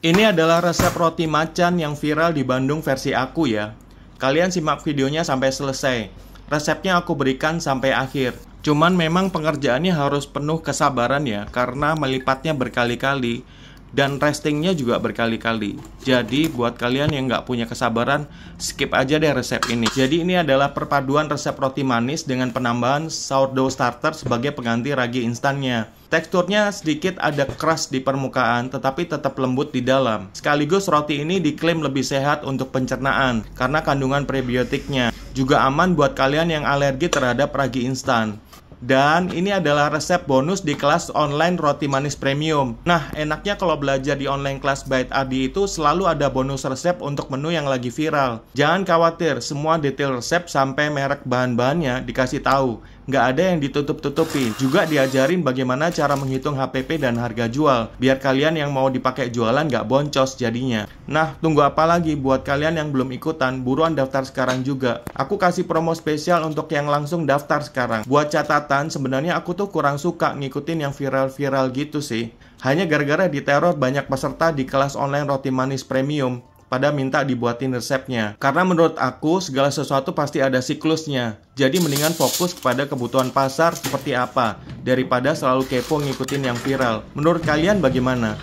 Ini adalah resep roti macan yang viral di Bandung versi aku ya. Kalian simak videonya sampai selesai. Resepnya aku berikan sampai akhir. Cuman memang pengerjaannya harus penuh kesabaran ya, karena melipatnya berkali-kali dan restingnya juga berkali-kali. Jadi buat kalian yang nggak punya kesabaran, skip aja deh resep ini. Jadi ini adalah perpaduan resep roti manis dengan penambahan sourdough starter sebagai pengganti ragi instannya. Teksturnya sedikit ada keras di permukaan, tetapi tetap lembut di dalam. Sekaligus roti ini diklaim lebih sehat untuk pencernaan karena kandungan prebiotiknya. Juga aman buat kalian yang alergi terhadap ragi instan. Dan ini adalah resep bonus di kelas online roti manis premium. Nah, enaknya kalau belajar di online kelas Bait Adi itu selalu ada bonus resep untuk menu yang lagi viral. Jangan khawatir, semua detail resep sampai merek bahan-bahannya dikasih tahu nggak ada yang ditutup-tutupi. Juga diajarin bagaimana cara menghitung HPP dan harga jual, biar kalian yang mau dipakai jualan nggak boncos jadinya. Nah, tunggu apa lagi buat kalian yang belum ikutan, buruan daftar sekarang juga. Aku kasih promo spesial untuk yang langsung daftar sekarang. Buat catatan, sebenarnya aku tuh kurang suka ngikutin yang viral-viral gitu sih. Hanya gara-gara diteror banyak peserta di kelas online roti manis premium pada minta dibuatin resepnya. Karena menurut aku segala sesuatu pasti ada siklusnya. Jadi mendingan fokus kepada kebutuhan pasar seperti apa daripada selalu kepo ngikutin yang viral. Menurut kalian bagaimana?